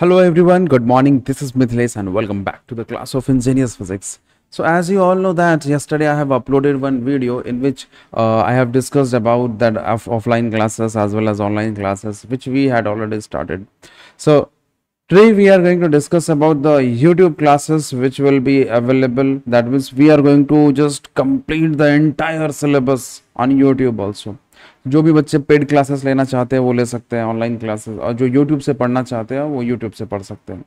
Hello everyone, good morning. This is Mithiles and welcome back to the class of Ingenious Physics. So as you all know that yesterday I have uploaded one video in which uh, I have discussed about that offline classes as well as online classes which we had already started. So today we are going to discuss about the YouTube classes which will be available that means we are going to just complete the entire syllabus on YouTube also. जो भी बच्चे paid classes लेना चाहते हैं वो ले सकते हैं ऑनलाइन क्लासेस और जो यूट्यूब से पढ़ना चाहते हैं वो यूट्यूब से पढ़ सकते हैं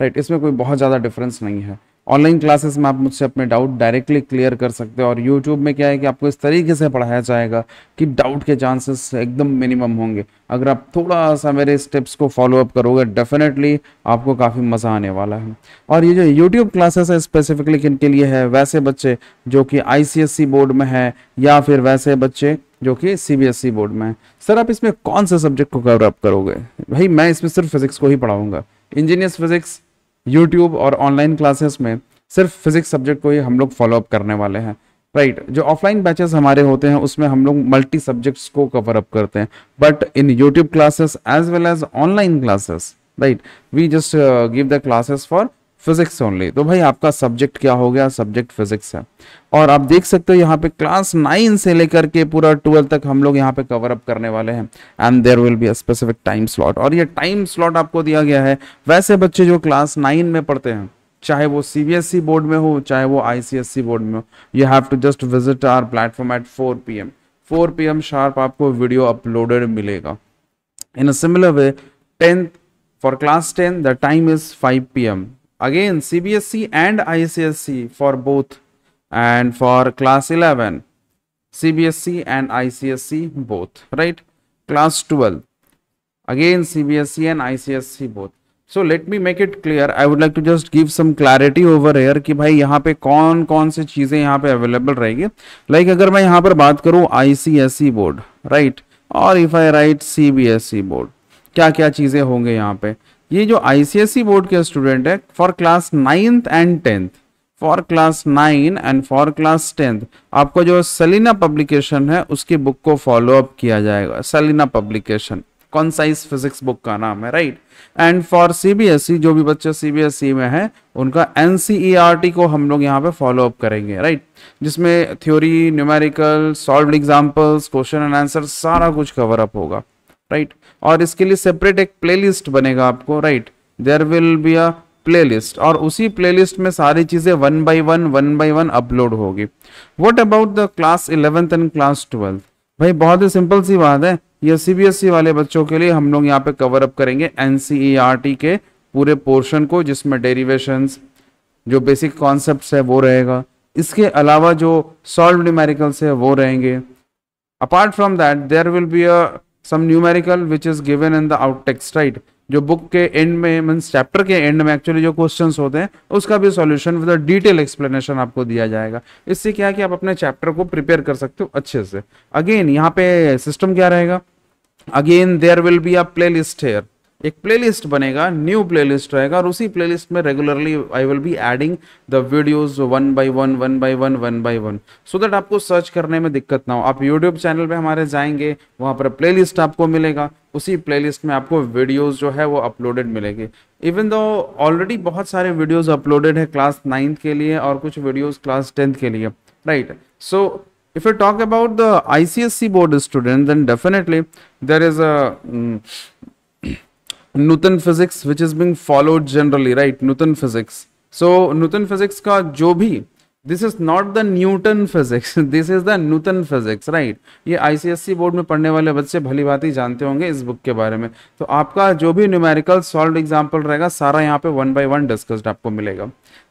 राइट इसमें कोई बहुत ज़्यादा डिफरेंस नहीं है ऑनलाइन क्लासेस में आप मुझसे अपने डाउट डायरेक्टली क्लियर कर सकते हैं और यूट्यूब में क्या है कि आपको इस तरीके से पढ़ाया जाएगा कि डाउट के चांसेस एकदम मिनिमम होंगे अगर आप थोड़ा सा मेरे स्टेप्स को फॉलो अप करोगे डेफिनेटली आपको काफ़ी मज़ा आने वाला है और ये जो यूट्यूब क्लासेस है स्पेसिफिकली किन के लिए है वैसे बच्चे जो कि आई बोर्ड में है या फिर वैसे बच्चे जो कि सीबीएसई बोर्ड e में है सर आप इसमें कौन से सब्जेक्ट को कवर अप करोगे भाई मैं इसमें सिर्फ फिजिक्स को ही पढ़ाऊंगा इंजीनियर्स फिजिक्स यूट्यूब और ऑनलाइन क्लासेस में सिर्फ फिजिक्स सब्जेक्ट को ही हम लोग फॉलो अप करने वाले हैं राइट right. जो ऑफलाइन बैचेस हमारे होते हैं उसमें हम लोग मल्टी सब्जेक्ट्स को कवर अप करते हैं but in YouTube classes as well as online classes right we just give the classes for physics only तो भाई आपका सब्जेक्ट क्या हो गया सब्जेक्ट फिजिक्स है और आप देख सकते हो यहाँ पे क्लास नाइन से लेकर के पूरा ट्वेल्व तक हम लोग यहाँ पे कवर अप करने वाले हैं and there will be a specific time slot और ये टाइम स्लॉट आपको दिया गया है वैसे बच्चे जो क्लास नाइन में पढ़ते हैं चाहे वो सीबीएसई बोर्ड e में हो चाहे वो आईसीएसई बोर्ड e में हो you have to just visit our platform at four P M four P M sharp आपको वीडियो अपलोडेड मिलेगा in a similar way tenth for class ten the time is five P M again C e and ICSE for both and for class 11 CBSE and ICSE both right class 12 again C e and C e both so let me make it clear I would like to just give some clarity over air कि भाई यहाँ पे कौन कौन सी चीज़ें यहाँ पे available रहेगी लाइक like अगर मैं यहाँ पर बात करूँ आईसीएसई बोर्ड राइट और if I write C B S E board क्या क्या चीज़ें होंगे यहाँ पे ये जो आईसीएसई बोर्ड e के स्टूडेंट है for class ninth and tenth for class nine and for class tenth आपको जो सलीना पब्लिकेशन है उसकी बुक को फॉलो अप किया जाएगा Selina publication concise physics book का नाम है राइट एंड फॉर सीबीएसई जो भी बच्चे सीबीएसई e में हैं उनका एनसीईआरटी e को हम लोग यहाँ पे फॉलो अप करेंगे राइट जिसमें theory numerical solve examples question and answer सारा कुछ कवर अप होगा राइट और इसके लिए सेपरेट एक प्लेलिस्ट बनेगा आपको right there will be a playlist और उसी प्लेलिस्ट में सारी चीज़ें one by one one by one upload होगी what about the class eleventh and class twelfth भाई बहुत ही सिंपल सी बात है ये सीबीएसई e वाले बच्चों के लिए हम लोग यहाँ पे कवर अप करेंगे एनसीईआरटी e के पूरे पोर्शन को जिसमें डेरिवेशंस जो बेसिक कॉन्सेप्ट है वो रहेगा इसके अलावा जो सॉल्व न्यूमेरिकल्स है वो रहेंगे apart from that there will be a some numerical which is given in the out text right जो बुक के एंड में मीन्स चैप्टर के एंड में एक्चुअली जो क्वेश्चन होते हैं उसका भी सोल्यूशन विद डिटेल एक्सप्लेनेशन आपको दिया जाएगा इससे क्या है कि आप अपने चैप्टर को प्रिपेयर कर सकते हो अच्छे से अगेन यहाँ पे सिस्टम क्या रहेगा again there will be a playlist here एक प्लेलिस्ट बनेगा न्यू प्लेलिस्ट रहेगा और उसी प्लेलिस्ट में regularly I will be adding the videos one by one one by one one by one so that आपको search करने में दिक्कत ना हो आप यूट्यूब चैनल पे हमारे जाएंगे वहां पर प्लेलिस्ट आपको मिलेगा उसी प्लेलिस्ट में आपको वीडियोस जो है वो अपलोडेड मिलेंगे इवन दो ऑलरेडी बहुत सारे वीडियोज अपलोडेड है क्लास नाइन्थ के लिए और कुछ वीडियोज क्लास टेंथ के लिए right so if you talk about the ICSC board student then definitely there is a Newton physics which is being followed generally right Newton physics so Newton physics का जो भी this is not the Newton physics this is the Newton physics right ये ICSC board में पढ़ने वाले बच्चे भली बात ही जानते होंगे इस बुक के बारे में तो आपका जो भी न्यूमेरिकल सॉल्व एग्जाम्पल रहेगा सारा यहाँ पे वन बाई वन डिस्कस्ड आपको मिलेगा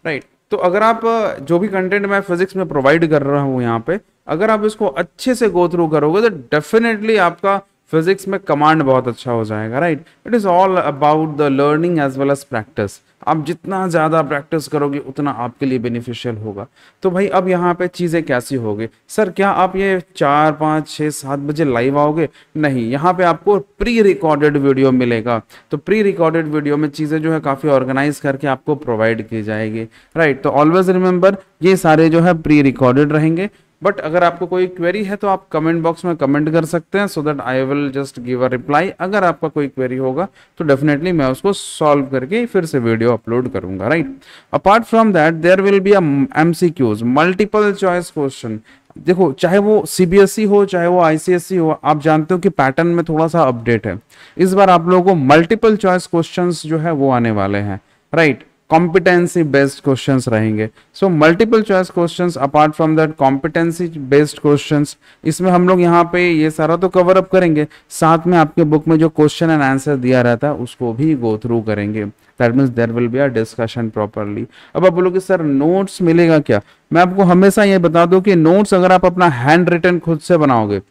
राइट right. तो अगर आप जो भी कंटेंट मैं फिजिक्स में प्रोवाइड कर रहा हूँ यहाँ पे अगर आप इसको अच्छे से गो थ्रू करोगे तो डेफिनेटली आपका फिजिक्स में कमांड बहुत अच्छा हो जाएगा right it is all about the learning as well as practice आप जितना ज़्यादा प्रैक्टिस करोगे उतना आपके लिए बेनिफिशियल होगा तो भाई अब यहाँ पे चीज़ें कैसी होगी सर क्या आप ये चार पाँच छः सात बजे लाइव आओगे नहीं यहाँ पे आपको प्री रिकॉर्डेड वीडियो मिलेगा तो प्री रिकॉर्डेड वीडियो में चीज़ें जो है काफ़ी ऑर्गेनाइज करके आपको प्रोवाइड की जाएगी राइट तो ऑलवेज रिमेंबर ये सारे जो है प्री रिकॉर्डेड रहेंगे बट अगर आपको कोई क्वेरी है तो आप कमेंट बॉक्स में कमेंट कर सकते हैं so that I will just give a reply अगर आपका कोई क्वेरी होगा तो डेफिनेटली मैं उसको सॉल्व करके फिर से वीडियो अपलोड करूंगा right apart from that there will be M C Qs multiple choice question देखो चाहे वो सीबीएसई e हो चाहे वो आईसीएसई e हो आप जानते हो कि पैटर्न में थोड़ा सा अपडेट है इस बार आप लोगों को मल्टीपल चॉइस क्वेश्चन जो है वो आने वाले हैं right right? Competency based question रहेंगे so multiple choice question apart from that competency based question इसमें हम लोग यहाँ पे ये सारा तो कवर अप करेंगे साथ में आपके बुक में जो क्वेश्चन एंड आंसर दिया रहता है उसको भी गो थ्रू करेंगे that means there will be our discussion properly अब आप बोलोगे सर नोट्स मिलेगा क्या मैं आपको हमेशा ये बता दू कि नोट्स अगर आप अपना हैंड रिटर्न खुद से बनाओगे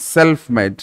self made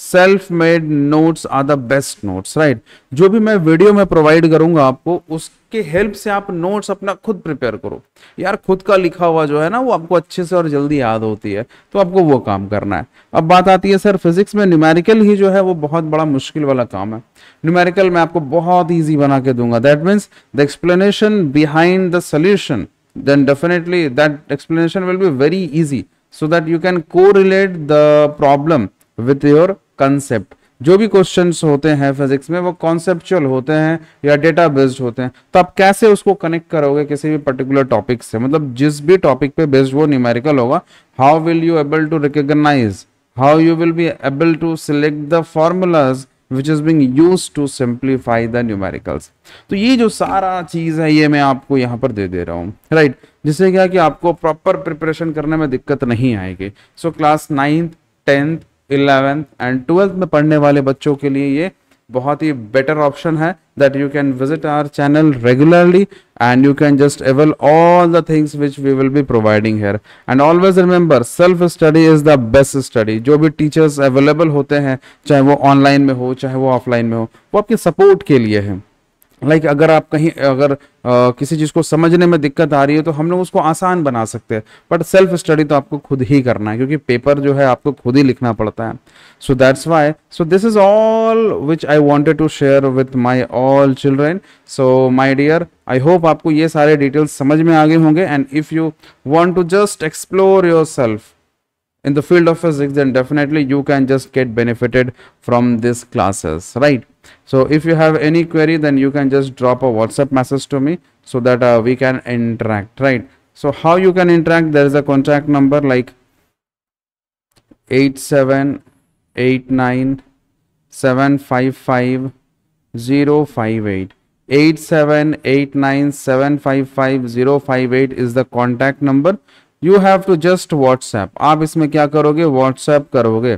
self made notes are the best notes right जो भी मैं वीडियो में प्रोवाइड करूंगा आपको उसके हेल्प से आप नोट्स अपना खुद प्रिपेयर करो यार खुद का लिखा हुआ जो है ना वो आपको अच्छे से और जल्दी याद होती है तो आपको वो काम करना है अब बात आती है सर फिजिक्स में न्यूमेरिकल ही जो है वो बहुत बड़ा मुश्किल वाला काम है न्यूमेरिकल मैं आपको बहुत ईजी बना के दूंगा that means the explanation behind the solution then definitely that explanation will be very easy that you can correlate the problem with your concept जो भी क्वेश्चंस होते हैं फिजिक्स में वो कॉन्सेप्चुअल होते हैं या डेटा बेस्ड होते हैं तो आप कैसे उसको कनेक्ट करोगे किसी भी पर्टिकुलर टॉपिक से मतलब जिस भी टॉपिक पे बेस्ड वो न्यूमेरिकल होगा how will you able to recognise how you will be able to select the formulas which is being use to simplify the numericals तो ये जो सारा चीज़ है ये मैं आपको यहाँ पर दे दे रहा हूँ राइट right? जिससे क्या कि आपको प्रॉपर प्रिपरेशन करने में दिक्कत नहीं आएगी so class ninth tenth eleventh and twelfth में पढ़ने वाले बच्चों के लिए ये बहुत ही बेटर ऑप्शन है that you can visit our channel regularly and you can just avail all the things which we will be providing here and always remember self study is the best study जो भी teachers available होते हैं चाहे वो online में हो चाहे वो ऑफलाइन में हो वो आपके सपोर्ट के लिए है लाइक like अगर आप कहीं अगर आ, किसी चीज़ को समझने में दिक्कत आ रही है तो हम लोग उसको आसान बना सकते हैं बट सेल्फ स्टडी तो आपको खुद ही करना है क्योंकि पेपर जो है आपको खुद ही लिखना पड़ता है so that's why so this is all which I wanted to share with my all children so my dear I hope आपको ये सारे डिटेल्स समझ में आ गए होंगे and if you want to just explore yourself in the field of physics then definitely you can just get benefited from these classes right so if you have any query then you can just drop a whatsapp message to me so that uh, we can interact right so how you can interact there is a contact number like 8789755058. 8789755058 is the contact number you have to just WhatsApp आप इसमें क्या करोगे WhatsApp करोगे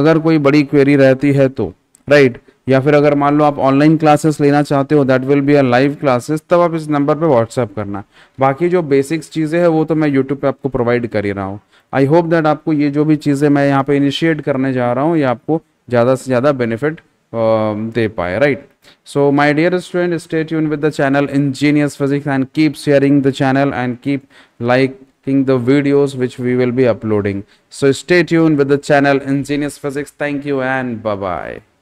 अगर कोई बड़ी query रहती है तो राइट right? या फिर अगर मान लो आप ऑनलाइन क्लासेस लेना चाहते हो that will be a live classes तब आप इस नंबर पे व्हाट्सएप करना बाकी जो बेसिक्स चीज़ें हैं वो तो मैं यूट्यूब पे आपको प्रोवाइड कर ही रहा हूँ आई होप दैट आपको ये जो भी चीज़ें मैं यहाँ पे इनिशिएट करने जा रहा हूँ ये आपको ज़्यादा से ज़्यादा बेनिफिट दे पाए right so my dear student stay यून with the channel ingenious physics and keep sharing the channel and keep like the videos which we will be uploading so stay tuned with the channel ingenious physics thank you and bye bye